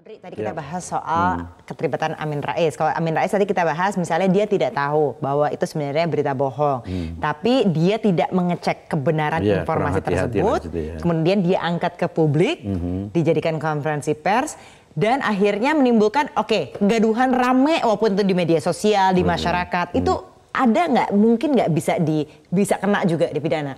Putri, tadi ya. kita bahas soal hmm. keterlibatan Amin Rais. Kalau Amin Rais tadi kita bahas misalnya dia tidak tahu bahwa itu sebenarnya berita bohong, hmm. tapi dia tidak mengecek kebenaran ya, informasi hati -hati tersebut. Hati ya. Kemudian dia angkat ke publik, hmm. dijadikan konferensi pers dan akhirnya menimbulkan oke, okay, gaduhan rame walaupun itu di media sosial, di masyarakat. Hmm. Itu ada nggak mungkin nggak bisa di bisa kena juga di pidana?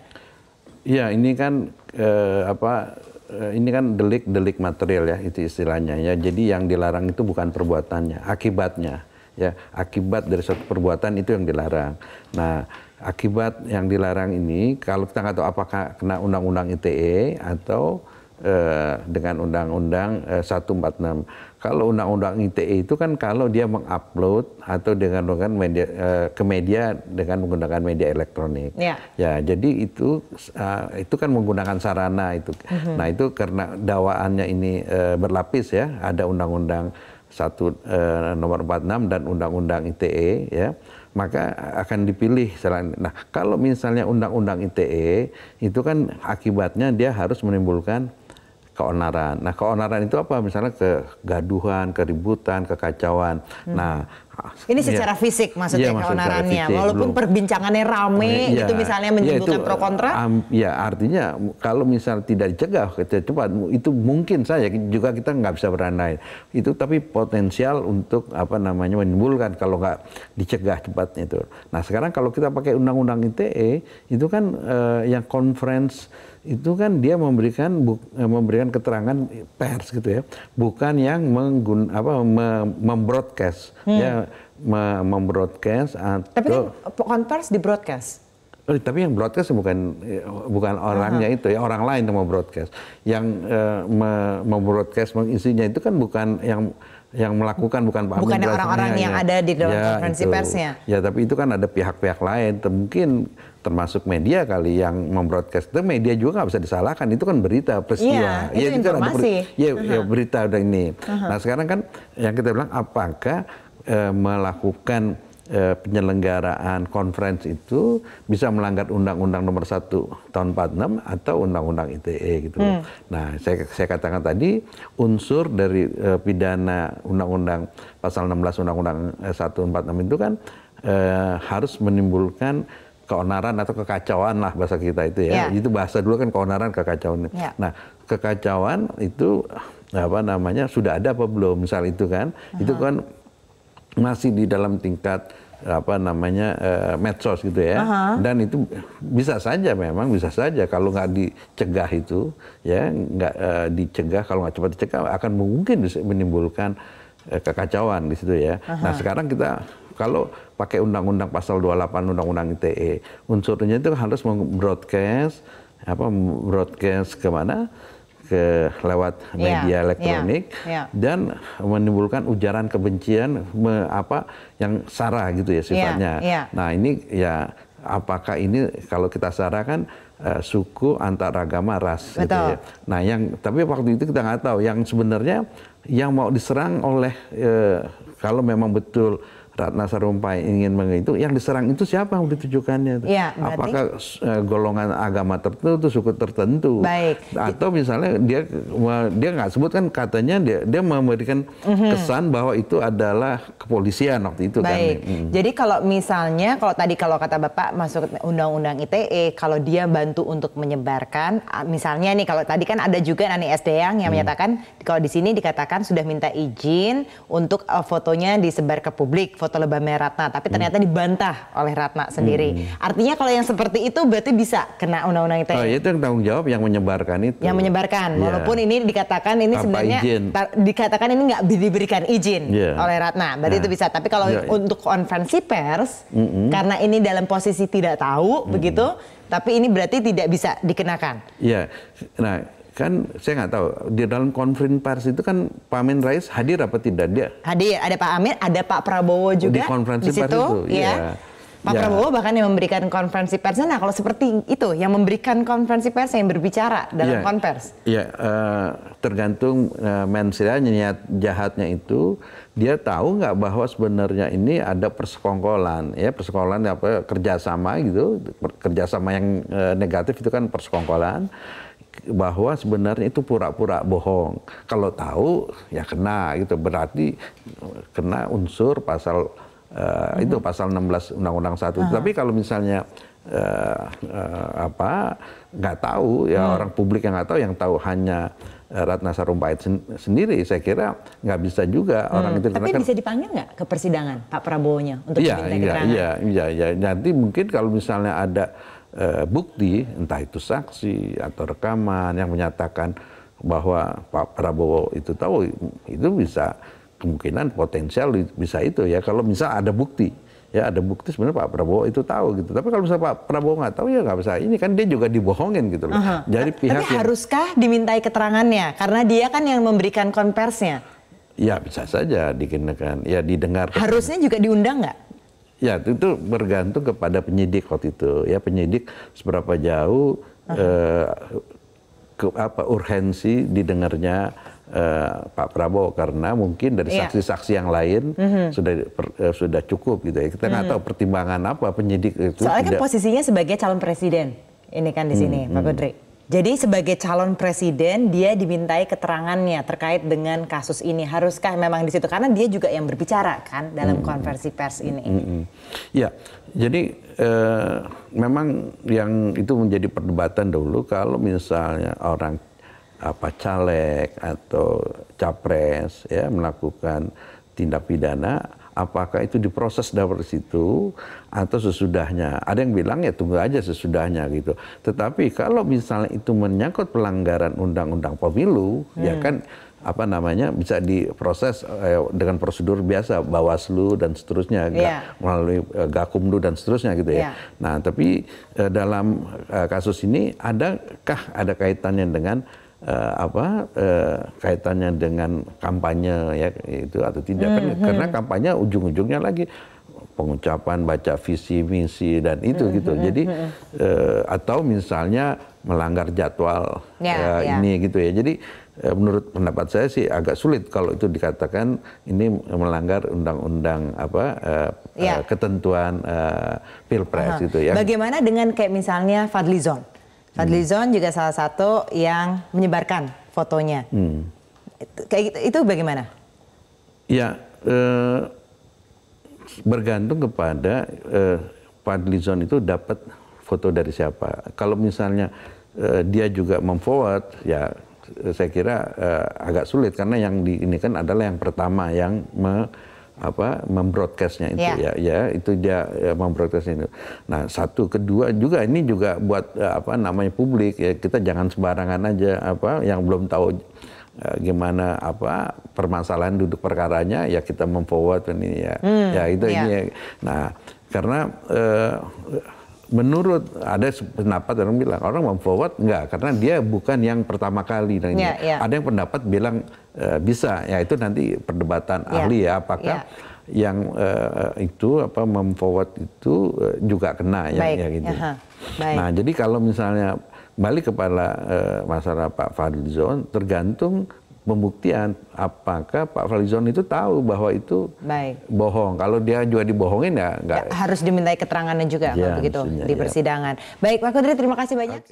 Iya, ini kan eh, apa Eh, ini kan delik-delik material ya itu istilahnya ya. Jadi yang dilarang itu bukan perbuatannya, akibatnya ya. Akibat dari suatu perbuatan itu yang dilarang. Nah, akibat yang dilarang ini kalau kita nggak tahu apakah kena undang-undang ITE atau eh, dengan undang-undang eh, 146 kalau undang-undang ITE itu kan kalau dia mengupload atau dengan menggunakan media eh, ke media dengan menggunakan media elektronik. Ya, ya jadi itu eh, itu kan menggunakan sarana itu. Mm -hmm. Nah, itu karena dawaannya ini eh, berlapis ya, ada undang-undang satu eh, nomor 46 dan undang-undang ITE ya maka akan dipilih selain nah kalau misalnya undang-undang ITE itu kan akibatnya dia harus menimbulkan keonaran. Nah keonaran itu apa? Misalnya kegaduhan, keributan, kekacauan. Hmm. Nah ini iya. secara ya. fisik maksudnya iya, ya, keonarannya, fisik, walaupun belum. perbincangannya rame ya, itu misalnya menimbulkan ya, itu, pro kontra. Um, ya artinya kalau misal tidak dicegah cepat itu mungkin saja juga kita nggak bisa berandai itu tapi potensial untuk apa namanya menimbulkan kalau nggak dicegah cepatnya itu. Nah sekarang kalau kita pakai undang-undang ITE itu kan uh, yang conference itu kan dia memberikan eh, memberikan keterangan pers gitu ya bukan yang menggun apa mem membroadcast hmm. ya membroadcast atau Tapi kan konvers di broadcast. Oh, tapi yang broadcast bukan bukan orangnya uh itu ya orang lain yang broadcast Yang uh, me membroadcast mengisinya itu kan bukan yang yang melakukan bukan Pak Bukan orang-orang yang ya. ada di dalam ya, konferensi gitu. persnya. Ya, tapi itu kan ada pihak-pihak lain, mungkin termasuk media kali yang membroadcast. Itu media juga nggak bisa disalahkan, itu kan berita peristiwa. Iya, ya, itu, Kan ada berita, ya, ya berita udah ini. Uh Nah, sekarang kan yang kita bilang apakah eh, melakukan eh, penyelenggaraan conference itu bisa melanggar Undang-Undang Nomor satu Tahun 46 atau Undang-Undang ITE gitu. Hmm. Nah, saya, saya katakan tadi unsur dari eh, pidana Undang-Undang Pasal 16 Undang-Undang 146 eh, itu kan eh, harus menimbulkan keonaran atau kekacauan lah bahasa kita itu ya. Yeah. Itu bahasa dulu kan keonaran kekacauan. Yeah. Nah, kekacauan itu apa namanya sudah ada apa belum misal itu kan? Uh -huh. Itu kan masih di dalam tingkat apa namanya uh, medsos gitu ya Aha. dan itu bisa saja memang bisa saja kalau nggak dicegah itu ya nggak uh, dicegah kalau nggak cepat dicegah akan mungkin menimbulkan uh, kekacauan di situ ya Aha. nah sekarang kita kalau pakai undang-undang pasal 28 undang-undang ITE unsurnya itu harus broadcast apa broadcast kemana ke lewat iya, media yeah, elektronik yeah, yeah. dan menimbulkan ujaran kebencian me, apa yang sarah gitu ya iya, sifatnya. Yeah, yeah. Nah, ini ya apakah ini kalau kita kan uh, suku antar agama ras gitu Betul. gitu ya. Nah, yang tapi waktu itu kita nggak tahu yang sebenarnya yang mau diserang oleh uh, kalau memang betul Ratna Sarumpai ingin menghitung, yang diserang itu siapa yang ditujukannya? Ya, berarti... Apakah eh, golongan agama tertentu, suku tertentu? Baik. Atau misalnya dia dia nggak sebut kan katanya dia dia memberikan mm -hmm. kesan bahwa itu adalah kepolisian waktu itu kan. Baik. kan. Mm. Jadi kalau misalnya kalau tadi kalau kata Bapak masuk undang-undang ITE kalau dia bantu untuk menyebarkan misalnya nih kalau tadi kan ada juga Nani SD yang mm. menyatakan kalau di sini dikatakan sudah minta izin untuk uh, fotonya disebar ke publik foto leba Ratna, tapi hmm. ternyata dibantah oleh Ratna sendiri. Hmm. Artinya kalau yang seperti itu berarti bisa kena undang-undang ITE. Oh, nah, ya? itu yang tanggung jawab yang menyebarkan itu. Yang menyebarkan, yeah. walaupun ini dikatakan ini Tanpa sebenarnya izin. dikatakan ini nggak diberikan izin yeah. oleh Ratna, berarti nah. itu bisa. Tapi kalau yeah, iya. untuk konferensi pers, mm -hmm. karena ini dalam posisi tidak tahu mm -hmm. begitu, tapi ini berarti tidak bisa dikenakan. Iya, nah kan saya nggak tahu di dalam konferensi pers itu kan Pak Amin Rais hadir apa tidak dia? Hadir, ada Pak Amin, ada Pak Prabowo juga di konferensi di situ, pers itu. Ya. ya. Pak ya. Prabowo bahkan yang memberikan konferensi persnya. Nah, kalau seperti itu yang memberikan konferensi pers yang berbicara dalam ya. konvers. Iya, uh, tergantung uh, eh, niat jahatnya itu dia tahu nggak bahwa sebenarnya ini ada persekongkolan ya persekongkolan apa kerjasama gitu kerjasama yang uh, negatif itu kan persekongkolan bahwa sebenarnya itu pura-pura bohong. Kalau tahu ya kena gitu. Berarti kena unsur pasal uh, hmm. itu mm-hmm. pasal 16 Undang-Undang 1. Uh. Ah. Tapi kalau misalnya uh, uh, apa nggak tahu ya hmm. orang publik yang nggak tahu yang tahu hanya Ratna Sarumpait sen sendiri saya kira nggak bisa juga hmm. orang itu tapi bisa dipanggil nggak ke persidangan Pak Prabowo nya untuk iya, iya, keterangan iya iya iya nanti mungkin kalau misalnya ada Eh, bukti, entah itu saksi atau rekaman yang menyatakan bahwa Pak Prabowo itu tahu, itu bisa kemungkinan potensial bisa itu ya. Kalau misal ada bukti, ya ada bukti sebenarnya Pak Prabowo itu tahu gitu. Tapi kalau misal Pak Prabowo nggak tahu ya nggak bisa. Ini kan dia juga dibohongin gitu loh. Uh -huh. Jadi pihak Tapi yang... haruskah dimintai keterangannya? Karena dia kan yang memberikan konversnya. Ya bisa saja dikenakan, ya didengar. Harusnya juga diundang nggak? Ya itu bergantung kepada penyidik waktu itu. Ya penyidik seberapa jauh uh -huh. eh, ke, apa urgensi didengarnya eh, Pak Prabowo karena mungkin dari iya. saksi-saksi yeah. yang lain uh mhm. -huh. sudah per, eh, sudah cukup gitu ya. Kita nggak uh mhm. -huh. tahu pertimbangan apa penyidik itu. Soalnya kan tidak... kan posisinya sebagai calon presiden ini kan di sini -hmm. Pak mhm. Bedri. Jadi sebagai calon presiden dia dimintai keterangannya terkait dengan kasus ini. Haruskah memang di situ karena dia juga yang berbicara kan dalam hmm. konversi pers ini. Hmm. hmm. Ya, jadi eh, memang yang itu menjadi perdebatan dulu kalau misalnya orang apa caleg atau capres ya melakukan tindak pidana apakah itu diproses dari situ atau sesudahnya. Ada yang bilang ya tunggu aja sesudahnya gitu. Tetapi kalau misalnya itu menyangkut pelanggaran undang-undang pemilu, ya hmm. ya kan apa namanya bisa diproses eh, dengan prosedur biasa Bawaslu dan seterusnya yeah. melalui eh, Gakumdu dan seterusnya gitu ya. Yeah. Nah, tapi eh, dalam eh, kasus ini adakah ada kaitannya dengan eh, apa eh, kaitannya dengan kampanye ya itu atau tidak kan hmm. karena hmm. kampanye ujung-ujungnya lagi pengucapan baca visi misi dan itu hmm, gitu hmm, jadi hmm. eh, atau misalnya melanggar jadwal yeah, ya, uh, yeah. ini gitu ya jadi eh, menurut pendapat saya sih agak sulit kalau itu dikatakan ini melanggar undang-undang apa eh, ya. Eh, ketentuan eh, pilpres uh -huh. gitu ya bagaimana dengan kayak misalnya Fadlizon Fadlizon hmm. juga salah satu yang menyebarkan fotonya. Hmm. Itu, kayak gitu, itu bagaimana? Ya, eh, bergantung kepada eh, Fadlizon itu dapat foto dari siapa. Kalau misalnya eh, dia juga memforward, ya saya kira eh, agak sulit karena yang di ini kan adalah yang pertama yang me, apa membroadcastnya itu yeah. ya ya itu dia ya, membroadcast itu. Nah satu kedua juga ini juga buat eh, apa namanya publik ya kita jangan sembarangan aja apa yang belum tahu eh, gimana apa permasalahan duduk perkaranya ya kita memforward ini ya hmm, ya itu yeah. ini ya. nah karena eh, menurut ada pendapat orang bilang orang memforward enggak karena dia bukan yang pertama kali dan yeah, yeah. Ya. ada yang pendapat bilang e, bisa ya itu nanti perdebatan yeah. ahli ya apakah yeah. yang uh, itu apa memforward itu eh, juga kena ya, Baik. ya gitu. Baik. Nah, jadi kalau misalnya balik kepada uh, masalah Pak Fadlizon tergantung pembuktian apakah Pak Falizon itu tahu bahwa itu Baik. bohong. Kalau dia juga dibohongin ya nggak. Harus dimintai keterangannya juga ya, kalau iya, begitu di iya. persidangan. Ya. Baik Pak Kudri terima kasih banyak. Okay.